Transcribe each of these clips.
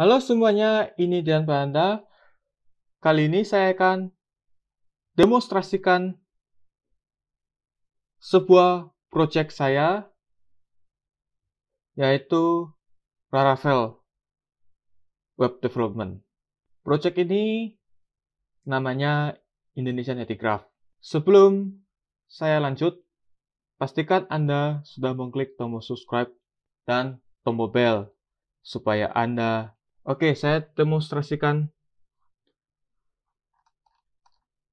Halo semuanya, ini Dian Panda. Kali ini saya akan demonstrasikan sebuah proyek saya yaitu Laravel Web Development. Proyek ini namanya Indonesian Etigraph. Sebelum saya lanjut, pastikan Anda sudah mengklik tombol subscribe dan tombol bell supaya Anda Oke, saya demonstrasikan.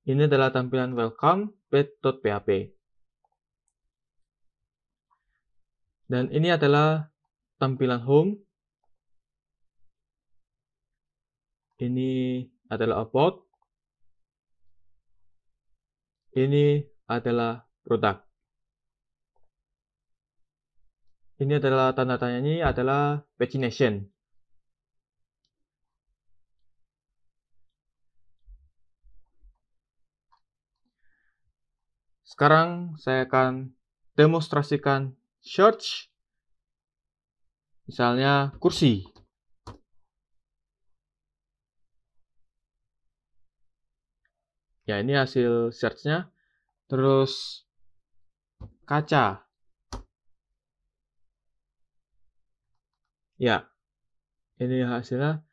Ini adalah tampilan welcome pet.php. Dan ini adalah tampilan home. Ini adalah about. Ini adalah produk. Ini adalah tanda tanya ini adalah pagination. Sekarang saya akan demonstrasikan search misalnya kursi. Ya, ini hasil searchnya. Terus kaca. Ya. Ini hasilnya.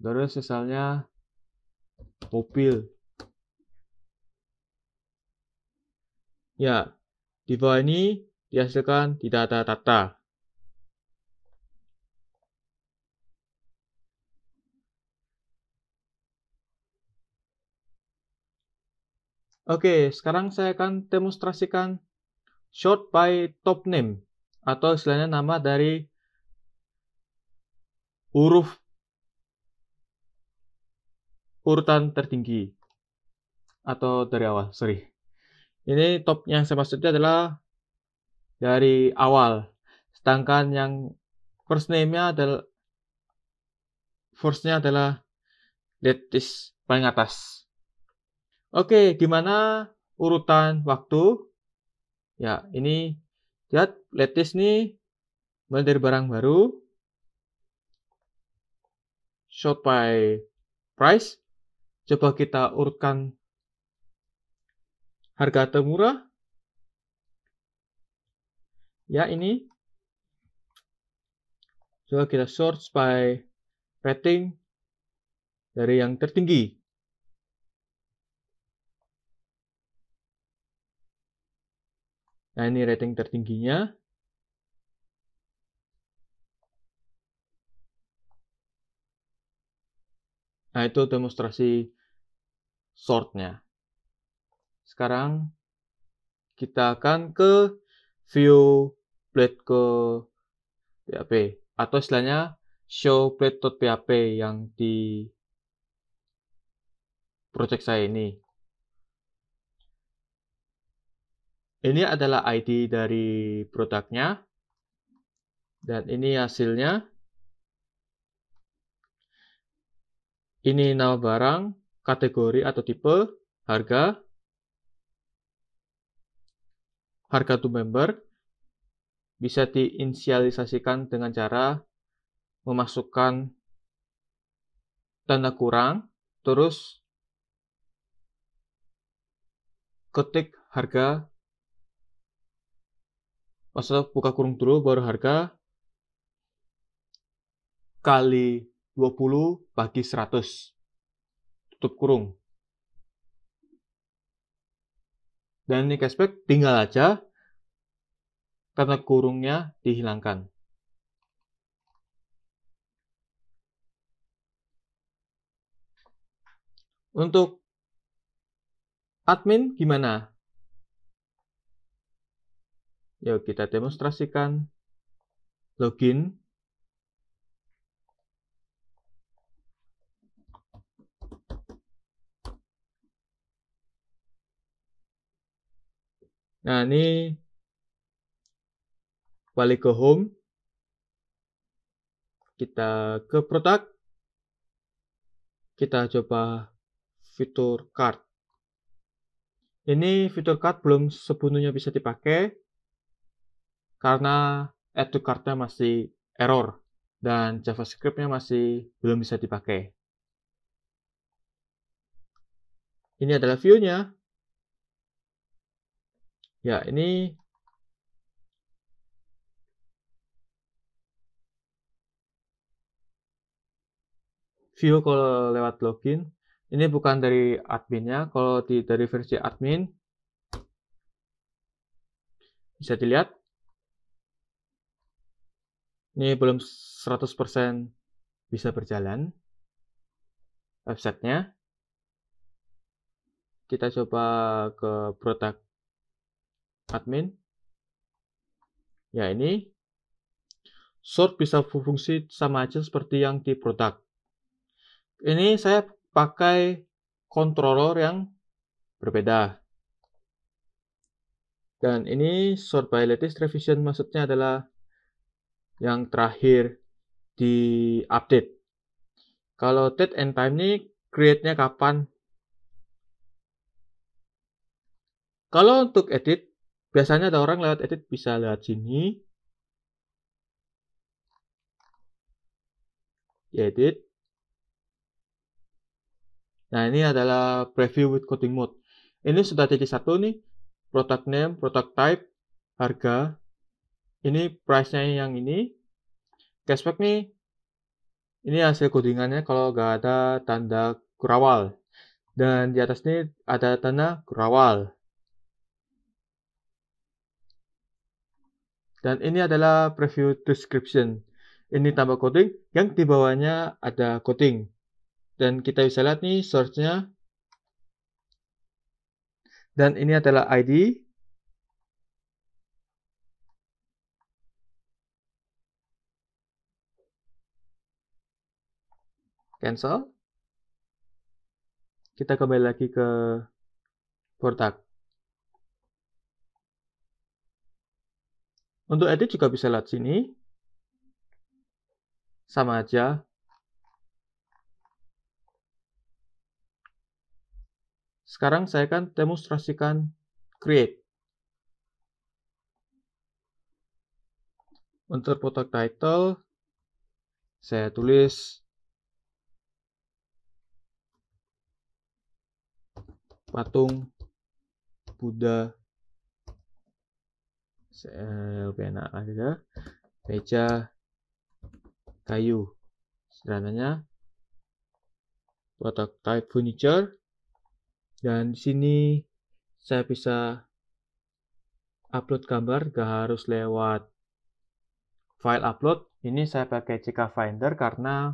Terus misalnya mobil. Ya, di bawah ini dihasilkan di data tata. Oke, sekarang saya akan demonstrasikan short by top name atau istilahnya nama dari huruf urutan tertinggi atau dari awal, sorry ini top yang saya maksudnya adalah dari awal sedangkan yang first name-nya adalah first-nya adalah latest paling atas oke gimana urutan waktu ya ini lihat latest nih mulai dari barang baru short by price coba kita urutkan harga termurah. Ya, ini coba kita sort by rating dari yang tertinggi. Nah, ini rating tertingginya. Nah, itu demonstrasi sortnya. Sekarang kita akan ke view plate ke PHP atau istilahnya show plate.php yang di project saya ini. Ini adalah ID dari produknya dan ini hasilnya. Ini nama barang, kategori atau tipe, harga, Harga to member bisa diinisialisasikan dengan cara memasukkan tanda kurang, terus ketik harga, maksudnya buka kurung dulu baru harga, kali 20 bagi 100. Tutup kurung. Dan ini cashback tinggal aja karena kurungnya dihilangkan. Untuk admin gimana? Yuk ya, kita demonstrasikan login. Nah, ini balik ke home kita ke produk kita coba fitur card ini fitur card belum sepenuhnya bisa dipakai karena add to cart-nya masih error dan javascript-nya masih belum bisa dipakai ini adalah view-nya ya ini view kalau lewat login. Ini bukan dari adminnya, kalau di, dari versi admin bisa dilihat. Ini belum 100% bisa berjalan websitenya. Kita coba ke produk admin. Ya ini. Sort bisa fungsi sama aja seperti yang di produk ini saya pakai controller yang berbeda. Dan ini short by latest revision maksudnya adalah yang terakhir di update. Kalau date and time ini create-nya kapan? Kalau untuk edit, biasanya ada orang lewat edit bisa lewat sini. Edit. Nah, ini adalah preview with coding mode. Ini sudah titik satu nih, product name, product type, harga. Ini price-nya yang ini. Cashback nih, ini hasil codingannya kalau nggak ada tanda kurawal. Dan di atas ini ada tanda kurawal. Dan ini adalah preview description. Ini tambah coding, yang di bawahnya ada coding dan kita bisa lihat nih source-nya. dan ini adalah ID cancel kita kembali lagi ke portak. untuk edit juga bisa lihat sini sama aja Sekarang saya akan demonstrasikan create. Untuk foto title, saya tulis patung Buddha lebih enak aja ya. meja kayu sederhananya product type furniture dan di sini saya bisa upload gambar, gak harus lewat file upload. Ini saya pakai CK Finder karena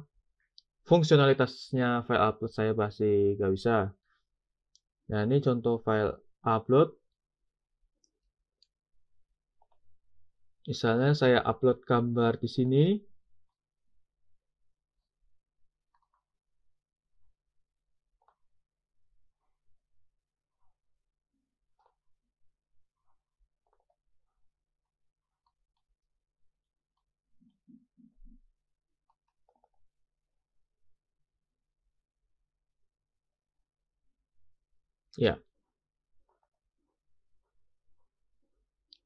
fungsionalitasnya file upload saya pasti gak bisa. Nah, ini contoh file upload. Misalnya saya upload gambar di sini. Ya.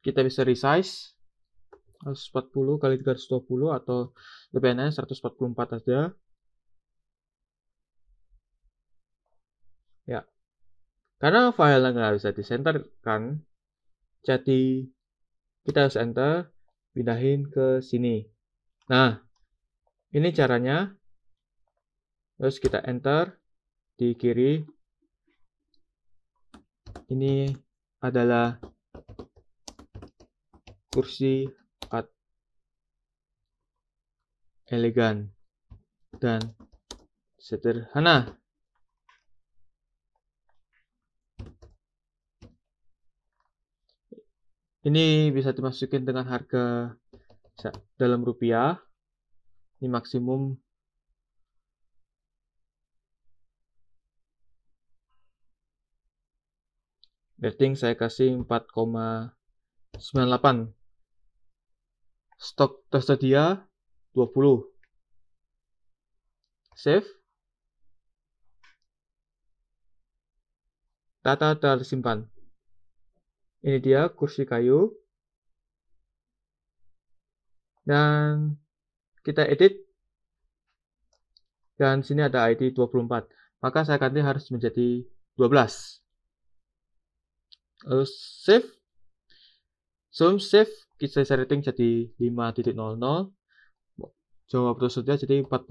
Kita bisa resize 140 kali 320 atau DPNN 144 saja Ya. Karena yang nggak bisa disenter kan, jadi kita harus enter, pindahin ke sini. Nah, ini caranya. Terus kita enter di kiri ini adalah kursi at elegan dan sederhana. Ini bisa dimasukin dengan harga dalam rupiah. Ini maksimum rating saya kasih 4,98 stok tersedia 20 save data tersimpan ini dia kursi kayu dan kita edit dan sini ada ID 24 maka saya ganti harus menjadi 12 Eh, save zoom save kita setting jadi 5.00 jawab tersebutnya jadi 45 oke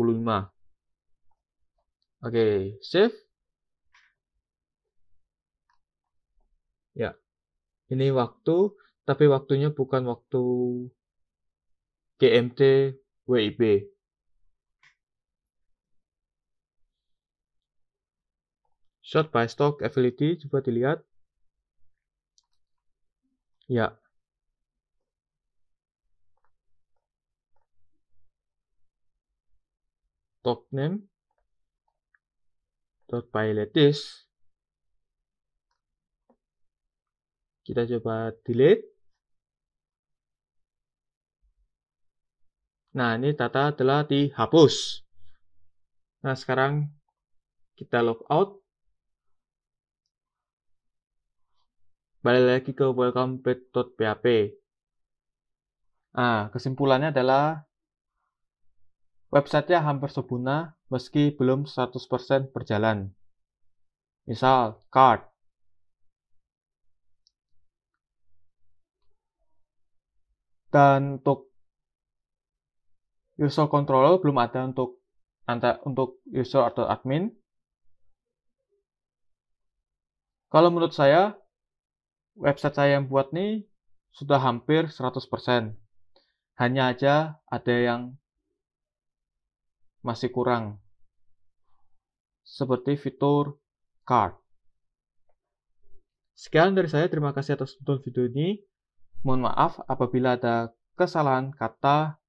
okay, save ya ini waktu tapi waktunya bukan waktu GMT WIB short by stock ability coba dilihat Ya, name. Tottenham. file Pilates. Kita coba delete. Nah, ini data telah dihapus. Nah, sekarang kita log out. balik lagi ke welcome back Nah, kesimpulannya adalah websitenya hampir sempurna meski belum 100% berjalan. Misal, card. Dan untuk user control belum ada untuk untuk user atau admin. Kalau menurut saya, website saya yang buat nih sudah hampir 100%. Hanya aja ada yang masih kurang. Seperti fitur card. Sekian dari saya, terima kasih atas tonton video ini. Mohon maaf apabila ada kesalahan kata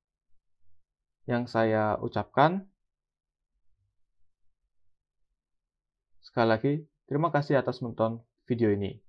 yang saya ucapkan. Sekali lagi, terima kasih atas menonton video ini.